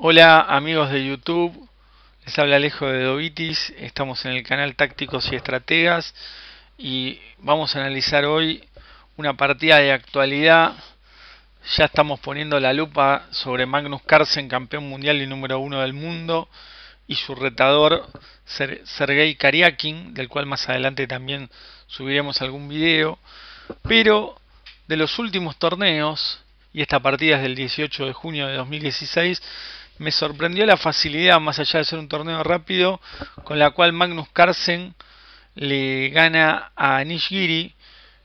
Hola amigos de YouTube, les habla Alejo de Dovitis, estamos en el canal Tácticos y Estrategas y vamos a analizar hoy una partida de actualidad. Ya estamos poniendo la lupa sobre Magnus Carlsen, campeón mundial y número uno del mundo, y su retador Sergei Kariakin, del cual más adelante también subiremos algún video. Pero de los últimos torneos, y esta partida es del 18 de junio de 2016, me sorprendió la facilidad, más allá de ser un torneo rápido, con la cual Magnus Carlsen le gana a Giri,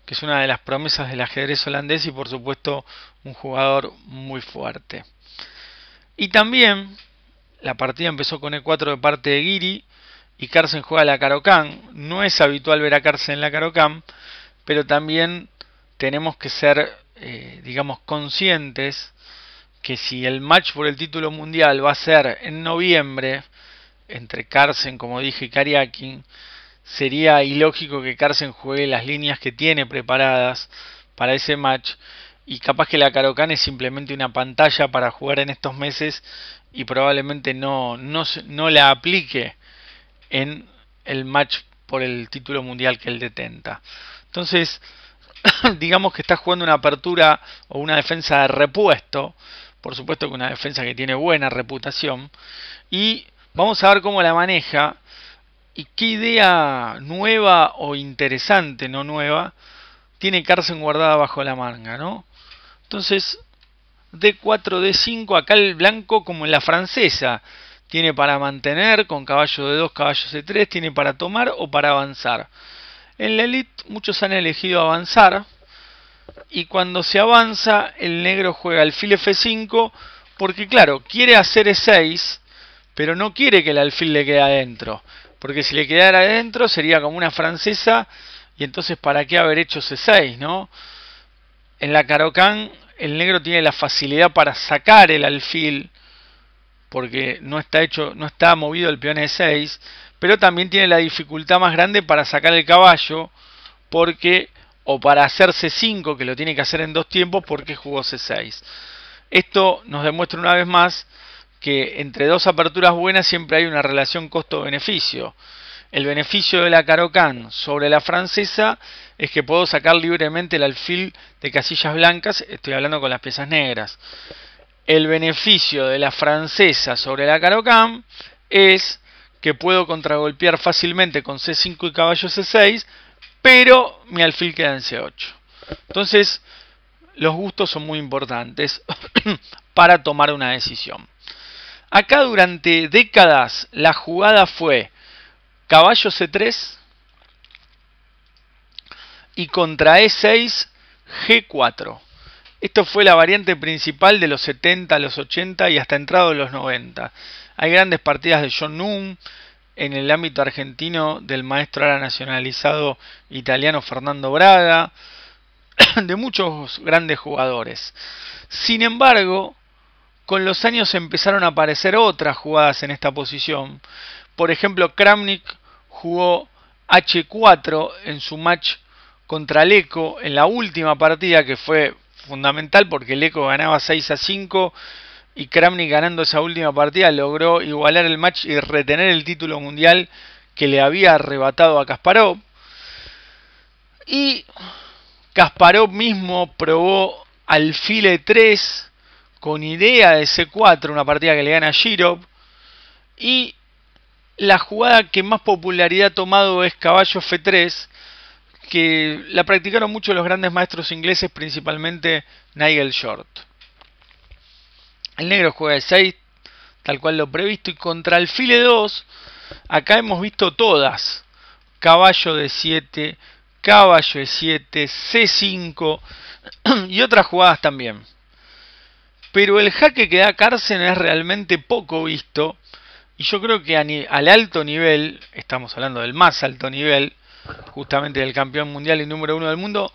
que es una de las promesas del ajedrez holandés y por supuesto un jugador muy fuerte. Y también la partida empezó con E4 de parte de Giri y Carlsen juega la Karokan. No es habitual ver a Carlsen en la Karokan, pero también tenemos que ser, eh, digamos, conscientes que si el match por el título mundial va a ser en noviembre, entre Carsen, como dije, y Kariakin, sería ilógico que Carsen juegue las líneas que tiene preparadas para ese match. Y capaz que la carocan es simplemente una pantalla para jugar en estos meses y probablemente no, no, no la aplique en el match por el título mundial que él detenta. Entonces, digamos que está jugando una apertura o una defensa de repuesto por supuesto que una defensa que tiene buena reputación. Y vamos a ver cómo la maneja y qué idea nueva o interesante, no nueva, tiene Carson guardada bajo la manga, ¿no? Entonces, D4, D5, acá el blanco como en la francesa. Tiene para mantener con caballo de 2, caballo de 3 tiene para tomar o para avanzar. En la elite muchos han elegido avanzar, y cuando se avanza el negro juega alfil f5 porque claro, quiere hacer e6 pero no quiere que el alfil le quede adentro porque si le quedara adentro sería como una francesa y entonces para qué haber hecho c6, ¿no? En la carocan, el negro tiene la facilidad para sacar el alfil porque no está hecho, no está movido el peón e6, pero también tiene la dificultad más grande para sacar el caballo porque o para hacer C5 que lo tiene que hacer en dos tiempos porque jugó C6. Esto nos demuestra una vez más que entre dos aperturas buenas siempre hay una relación costo-beneficio. El beneficio de la Carocan sobre la francesa es que puedo sacar libremente el alfil de casillas blancas, estoy hablando con las piezas negras. El beneficio de la francesa sobre la Carocan es que puedo contragolpear fácilmente con C5 y caballo C6 pero mi alfil queda en C8. Entonces, los gustos son muy importantes para tomar una decisión. Acá durante décadas la jugada fue caballo C3 y contra E6 G4. Esto fue la variante principal de los 70, los 80 y hasta entrado los 90. Hay grandes partidas de John Noon, en el ámbito argentino del maestro ahora nacionalizado italiano Fernando Braga, de muchos grandes jugadores. Sin embargo, con los años empezaron a aparecer otras jugadas en esta posición. Por ejemplo, Kramnik jugó H4 en su match contra Leco en la última partida que fue fundamental porque Leco ganaba 6 a 5 y Kramnik ganando esa última partida logró igualar el match y retener el título mundial que le había arrebatado a Kasparov. Y Kasparov mismo probó file 3 con idea de C4, una partida que le gana a Y la jugada que más popularidad ha tomado es caballo F3, que la practicaron mucho los grandes maestros ingleses, principalmente Nigel Short. El negro juega de 6, tal cual lo previsto. Y contra el file 2, acá hemos visto todas. Caballo de 7, caballo de 7, C5 y otras jugadas también. Pero el jaque que da cárcel es realmente poco visto. Y yo creo que al alto nivel, estamos hablando del más alto nivel, justamente del campeón mundial y número uno del mundo,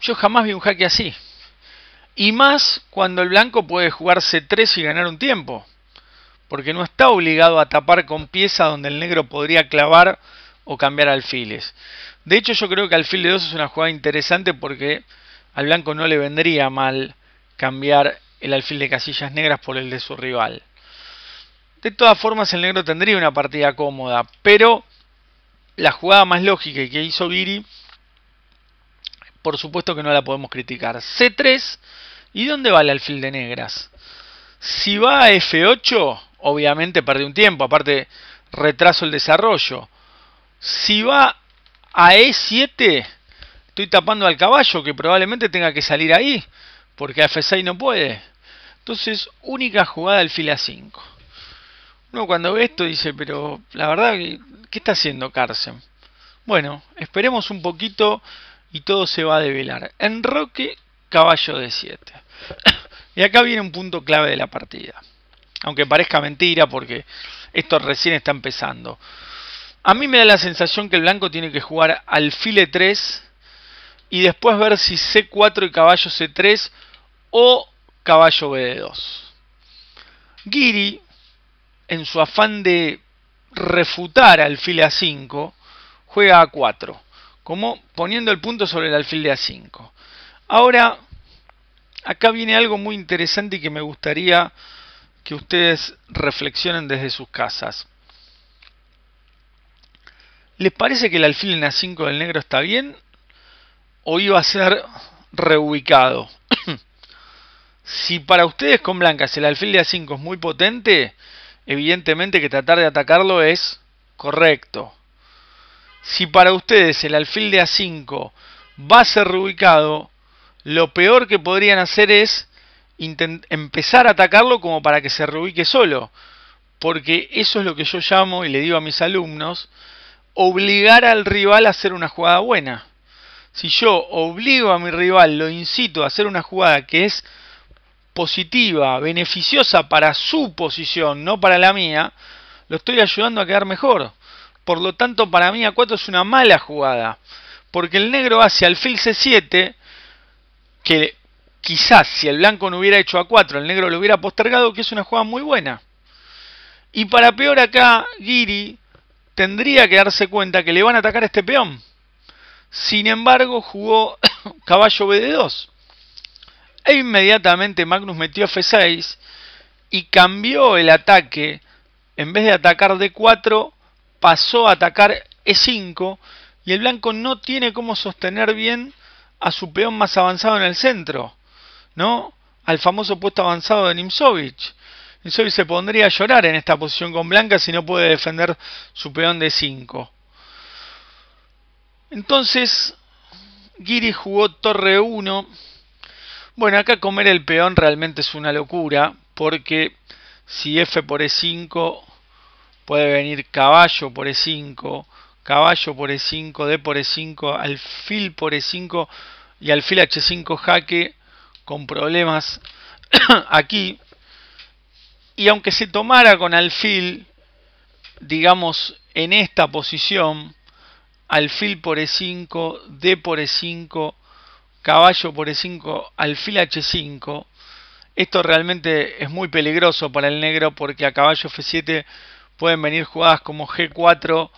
yo jamás vi un jaque así. Y más cuando el blanco puede jugarse 3 y ganar un tiempo, porque no está obligado a tapar con pieza donde el negro podría clavar o cambiar alfiles. De hecho, yo creo que alfil de 2 es una jugada interesante porque al blanco no le vendría mal cambiar el alfil de casillas negras por el de su rival. De todas formas, el negro tendría una partida cómoda, pero la jugada más lógica que hizo Giri, por supuesto que no la podemos criticar. C3 ¿Y dónde va el alfil de negras? Si va a F8, obviamente perdí un tiempo, aparte retraso el desarrollo. Si va a E7, estoy tapando al caballo que probablemente tenga que salir ahí, porque a F6 no puede. Entonces, única jugada alfil A5. Uno cuando ve esto dice, pero la verdad, ¿qué está haciendo Carson? Bueno, esperemos un poquito y todo se va a develar. Enroque, caballo de 7. y acá viene un punto clave de la partida. Aunque parezca mentira porque esto recién está empezando. A mí me da la sensación que el blanco tiene que jugar alfil 3 e y después ver si C4 y caballo C3 o caballo B2. Giri, en su afán de refutar alfil A5, juega A4, como poniendo el punto sobre el alfil de A5. Ahora, acá viene algo muy interesante y que me gustaría que ustedes reflexionen desde sus casas. ¿Les parece que el alfil en A5 del negro está bien? ¿O iba a ser reubicado? si para ustedes con blancas el alfil de A5 es muy potente, evidentemente que tratar de atacarlo es correcto. Si para ustedes el alfil de A5 va a ser reubicado, lo peor que podrían hacer es empezar a atacarlo como para que se reubique solo. Porque eso es lo que yo llamo y le digo a mis alumnos, obligar al rival a hacer una jugada buena. Si yo obligo a mi rival, lo incito a hacer una jugada que es positiva, beneficiosa para su posición, no para la mía, lo estoy ayudando a quedar mejor. Por lo tanto, para mí A4 es una mala jugada. Porque el negro hace alfil C7 que quizás si el blanco no hubiera hecho a 4, el negro lo hubiera postergado, que es una jugada muy buena. Y para peor acá, Giri tendría que darse cuenta que le van a atacar a este peón. Sin embargo, jugó caballo BD2. E inmediatamente Magnus metió F6 y cambió el ataque. En vez de atacar D4, pasó a atacar E5. Y el blanco no tiene cómo sostener bien a su peón más avanzado en el centro, ¿no? Al famoso puesto avanzado de Nimzovich. Nimzovich se pondría a llorar en esta posición con Blanca si no puede defender su peón de 5. Entonces, Giri jugó torre 1. Bueno, acá comer el peón realmente es una locura, porque si F por E5 puede venir caballo por E5, caballo por E5, D por E5, alfil por E5 y alfil H5 jaque con problemas aquí. Y aunque se tomara con alfil, digamos, en esta posición, alfil por E5, D por E5, caballo por E5, alfil H5, esto realmente es muy peligroso para el negro porque a caballo F7 pueden venir jugadas como G4,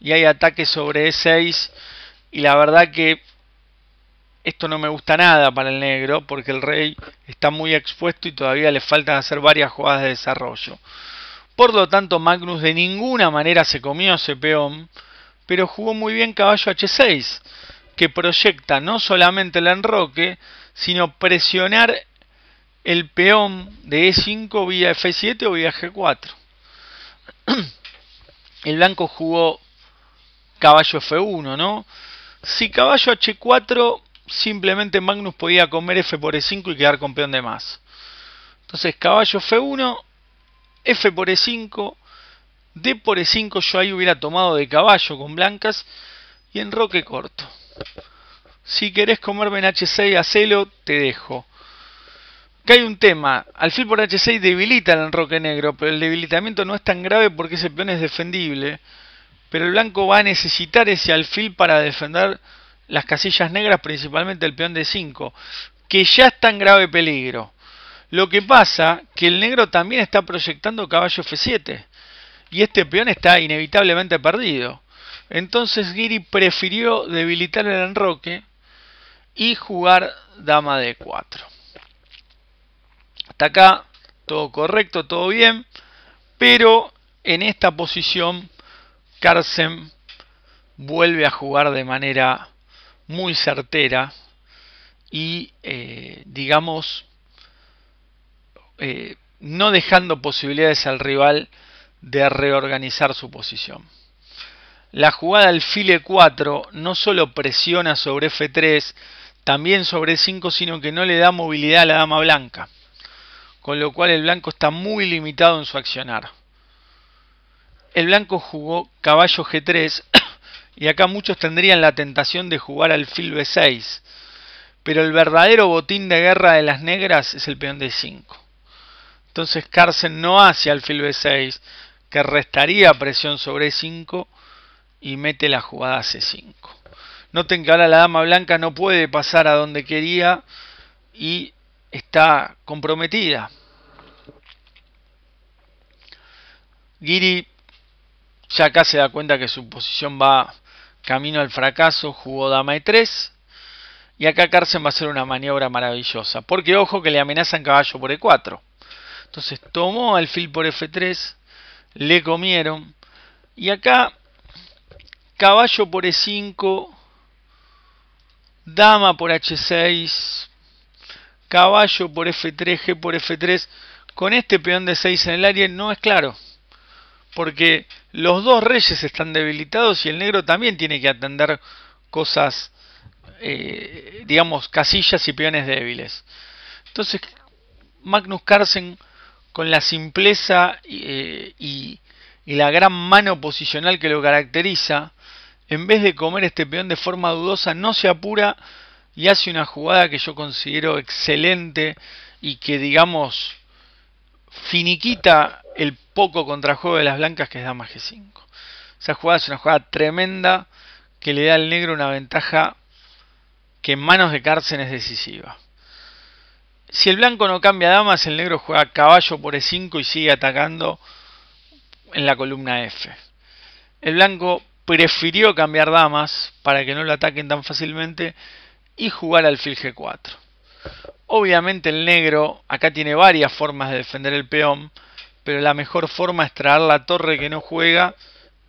y hay ataques sobre E6 y la verdad que esto no me gusta nada para el negro porque el rey está muy expuesto y todavía le faltan hacer varias jugadas de desarrollo. Por lo tanto Magnus de ninguna manera se comió ese peón, pero jugó muy bien caballo H6, que proyecta no solamente el enroque, sino presionar el peón de E5 vía F7 o vía G4. El blanco jugó caballo F1, ¿no? Si caballo H4, simplemente Magnus podía comer F por E5 y quedar con peón de más. Entonces caballo F1, F por E5, D por E5 yo ahí hubiera tomado de caballo con blancas y en roque corto. Si querés comerme en H6, hacelo, te dejo. Que hay un tema, alfil por H6 debilita el enroque negro, pero el debilitamiento no es tan grave porque ese peón es defendible pero el blanco va a necesitar ese alfil para defender las casillas negras, principalmente el peón de 5, que ya está en grave peligro. Lo que pasa es que el negro también está proyectando caballo F7 y este peón está inevitablemente perdido. Entonces Giri prefirió debilitar el enroque y jugar dama D4. Hasta acá todo correcto, todo bien, pero en esta posición Carlsen vuelve a jugar de manera muy certera y, eh, digamos, eh, no dejando posibilidades al rival de reorganizar su posición. La jugada al file 4 no solo presiona sobre F3, también sobre 5, sino que no le da movilidad a la dama blanca. Con lo cual el blanco está muy limitado en su accionar el blanco jugó caballo G3 y acá muchos tendrían la tentación de jugar al alfil B6, pero el verdadero botín de guerra de las negras es el peón de 5 Entonces Carson no hace alfil B6, que restaría presión sobre E5 y mete la jugada C5. Noten que ahora la dama blanca no puede pasar a donde quería y está comprometida. Giri ya acá se da cuenta que su posición va camino al fracaso, jugó dama e3. Y acá Carson va a hacer una maniobra maravillosa. Porque ojo que le amenazan caballo por e4. Entonces tomó alfil por f3. Le comieron. Y acá caballo por e5. Dama por h6. Caballo por f3, g por f3. Con este peón de 6 en el área no es claro. Porque los dos reyes están debilitados y el negro también tiene que atender cosas, eh, digamos, casillas y peones débiles. Entonces, Magnus Carlsen, con la simpleza eh, y, y la gran mano posicional que lo caracteriza, en vez de comer este peón de forma dudosa, no se apura y hace una jugada que yo considero excelente y que, digamos, finiquita el poco contrajuego de las blancas que es dama G5. Esa jugada es una jugada tremenda que le da al negro una ventaja que en manos de cárcel es decisiva. Si el blanco no cambia damas, el negro juega caballo por E5 y sigue atacando en la columna F. El blanco prefirió cambiar damas para que no lo ataquen tan fácilmente y jugar alfil G4. Obviamente el negro acá tiene varias formas de defender el peón, pero la mejor forma es traer la torre que no juega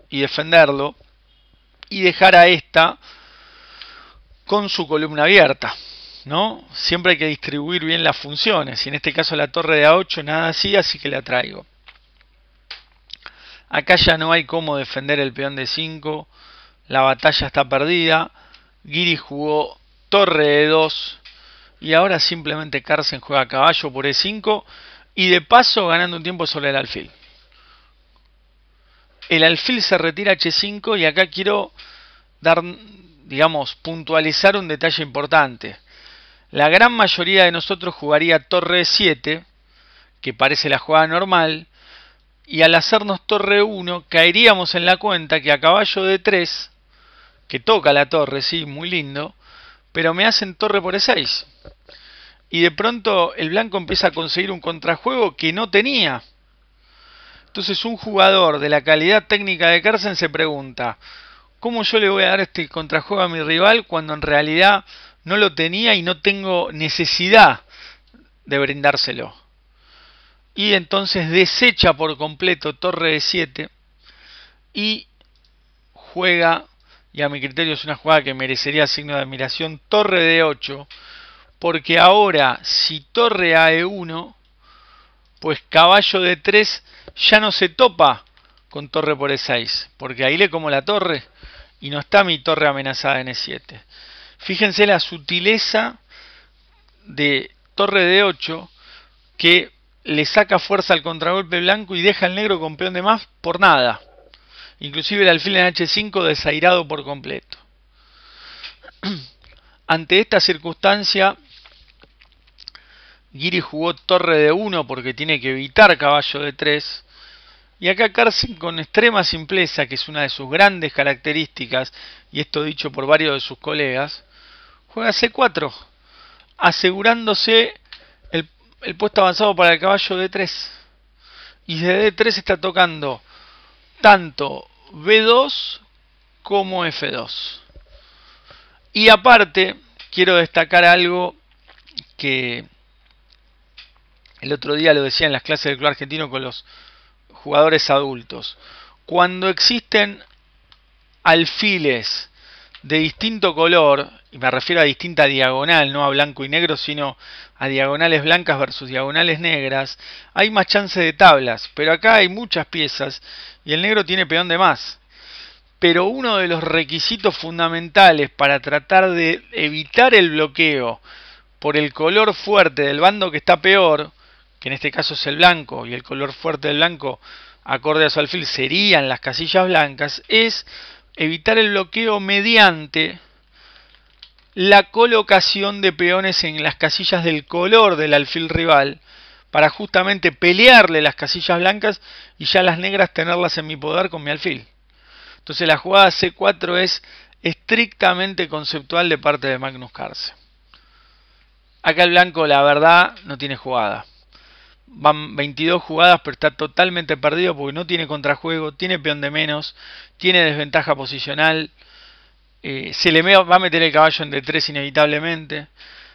y defenderlo y dejar a esta con su columna abierta. ¿no? Siempre hay que distribuir bien las funciones y en este caso la torre de A8 nada así, así que la traigo. Acá ya no hay cómo defender el peón de 5, la batalla está perdida, Giri jugó torre de 2 y ahora simplemente Carson juega caballo por E5 y de paso ganando un tiempo sobre el alfil. El alfil se retira H5 y acá quiero dar, digamos, puntualizar un detalle importante. La gran mayoría de nosotros jugaría torre 7, que parece la jugada normal, y al hacernos torre 1 caeríamos en la cuenta que a caballo de 3, que toca la torre, sí, muy lindo, pero me hacen torre por E6 y de pronto el blanco empieza a conseguir un contrajuego que no tenía. Entonces un jugador de la calidad técnica de Carson se pregunta, ¿cómo yo le voy a dar este contrajuego a mi rival cuando en realidad no lo tenía y no tengo necesidad de brindárselo? Y entonces desecha por completo torre de 7 y juega, y a mi criterio es una jugada que merecería signo de admiración, torre de 8 porque ahora si torre a e1, pues caballo de 3 ya no se topa con torre por e6, porque ahí le como la torre y no está mi torre amenazada en e7. Fíjense la sutileza de torre de 8 que le saca fuerza al contragolpe blanco y deja al negro con peón de más por nada. Inclusive el alfil en h5 desairado por completo. Ante esta circunstancia, Giri jugó torre de 1 porque tiene que evitar caballo de 3. Y acá Carson con extrema simpleza, que es una de sus grandes características, y esto dicho por varios de sus colegas, juega C4, asegurándose el, el puesto avanzado para el caballo de 3 Y desde D3 está tocando tanto B2 como F2. Y aparte, quiero destacar algo que el otro día lo decía en las clases del club argentino con los jugadores adultos. Cuando existen alfiles de distinto color, y me refiero a distinta diagonal, no a blanco y negro, sino a diagonales blancas versus diagonales negras, hay más chance de tablas, pero acá hay muchas piezas y el negro tiene peón de más. Pero uno de los requisitos fundamentales para tratar de evitar el bloqueo por el color fuerte del bando que está peor que en este caso es el blanco, y el color fuerte del blanco acorde a su alfil serían las casillas blancas, es evitar el bloqueo mediante la colocación de peones en las casillas del color del alfil rival para justamente pelearle las casillas blancas y ya las negras tenerlas en mi poder con mi alfil. Entonces la jugada C4 es estrictamente conceptual de parte de Magnus Carse. Acá el blanco la verdad no tiene jugada. Van 22 jugadas, pero está totalmente perdido porque no tiene contrajuego, tiene peón de menos, tiene desventaja posicional. Eh, se le va a meter el caballo en D3 inevitablemente.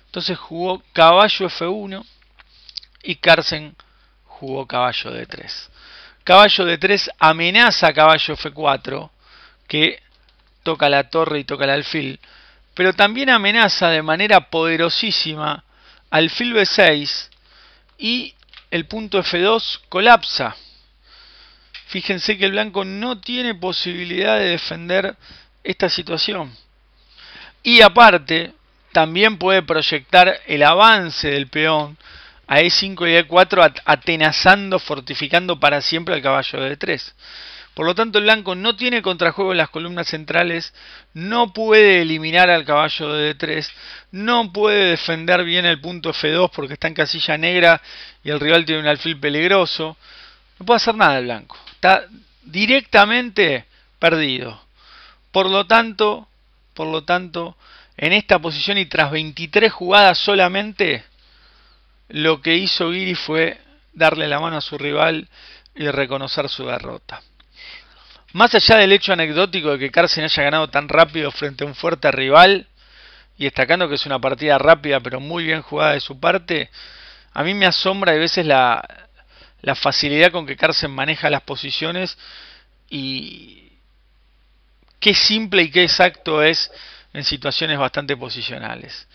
Entonces jugó caballo F1 y Carsen jugó caballo D3. Caballo D3 amenaza a caballo F4 que toca la torre y toca el alfil. Pero también amenaza de manera poderosísima alfil B6 y el punto F2 colapsa. Fíjense que el blanco no tiene posibilidad de defender esta situación. Y aparte, también puede proyectar el avance del peón a E5 y E4 atenazando, fortificando para siempre al caballo de E3. Por lo tanto, el blanco no tiene contrajuego en las columnas centrales, no puede eliminar al caballo de D3, no puede defender bien el punto F2 porque está en casilla negra y el rival tiene un alfil peligroso. No puede hacer nada el blanco. Está directamente perdido. Por lo tanto, por lo tanto, en esta posición y tras 23 jugadas solamente, lo que hizo Giri fue darle la mano a su rival y reconocer su derrota. Más allá del hecho anecdótico de que Carson haya ganado tan rápido frente a un fuerte rival, y destacando que es una partida rápida pero muy bien jugada de su parte, a mí me asombra a veces la, la facilidad con que Carson maneja las posiciones y qué simple y qué exacto es en situaciones bastante posicionales.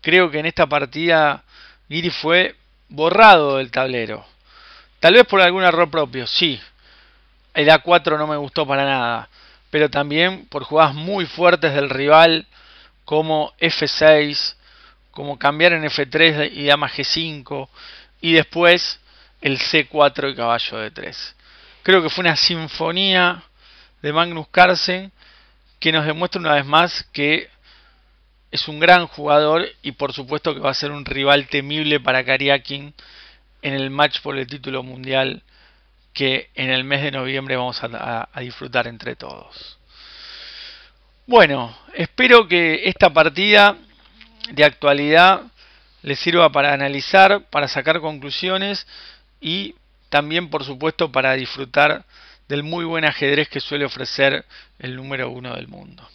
Creo que en esta partida Giri fue borrado del tablero. Tal vez por algún error propio, sí, el A4 no me gustó para nada, pero también por jugadas muy fuertes del rival, como F6, como cambiar en F3 y dama G5, y después el C4 y caballo de 3 Creo que fue una sinfonía de Magnus Carlsen que nos demuestra una vez más que es un gran jugador y por supuesto que va a ser un rival temible para Kariakin en el match por el título mundial que en el mes de noviembre vamos a, disfrutar entre todos. Bueno, espero que esta partida de actualidad les sirva para analizar, para sacar conclusiones y también, por supuesto, para disfrutar del muy buen ajedrez que suele ofrecer el número uno del mundo.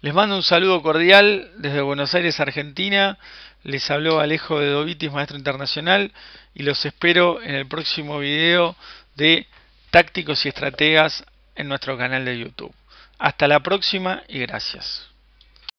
Les mando un saludo cordial desde Buenos Aires, Argentina. Les habló Alejo de Dovitis, maestro internacional, y los espero en el próximo video de tácticos y estrategas en nuestro canal de YouTube. Hasta la próxima y gracias.